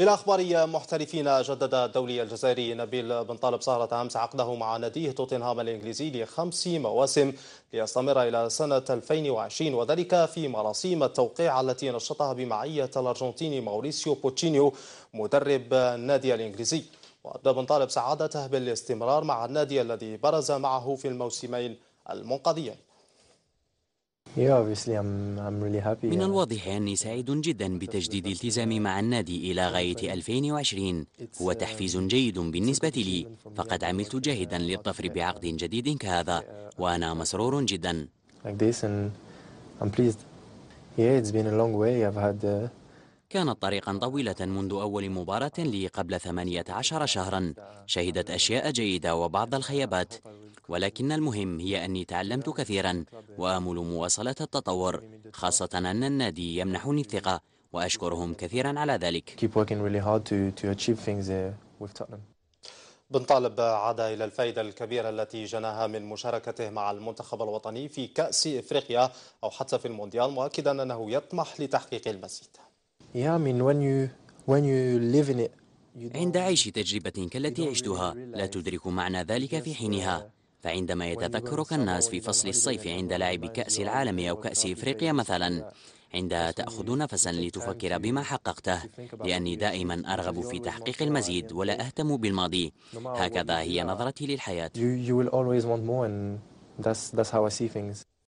إلى أخبار محترفين جدد الدولي الجزائري نبيل بن طالب سهرة أمس عقده مع ناديه توتنهام الإنجليزي لخمس مواسم ليستمر إلى سنة 2020 وذلك في مراسيم التوقيع التي نشطها بمعية الأرجنتيني ماوريسيو بوتشينيو مدرب النادي الإنجليزي وأبدى بن طالب سعادته بالاستمرار مع النادي الذي برز معه في الموسمين المنقضيين من الواضح أني سعيد جدا بتجديد التزامي مع النادي إلى غاية 2020 uh, هو uh, تحفيز جيد بالنسبة لي فقد عملت جاهدا للظفر بعقد جديد كهذا uh, وأنا مسرور جدا كانت طريقا طويلة منذ أول مباراة لي قبل 18 شهرا شهدت أشياء جيدة وبعض الخيبات ولكن المهم هي أني تعلمت كثيرا وآمل مواصلة التطور خاصة أن النادي يمنحني الثقة وأشكرهم كثيرا على ذلك uh, بن طالب عاد إلى الفائدة الكبيرة التي جناها من مشاركته مع المنتخب الوطني في كأس إفريقيا أو حتى في المونديال مؤكدا أنه يطمح لتحقيق المزيد عند عيش تجربة كالتي عشتها لا تدرك معنى ذلك في حينها فعندما يتذكرك الناس في فصل الصيف عند لعب كأس العالم أو كأس إفريقيا مثلا عندها تأخذ نفسا لتفكر بما حققته لأني دائما أرغب في تحقيق المزيد ولا أهتم بالماضي هكذا هي نظرتي للحياة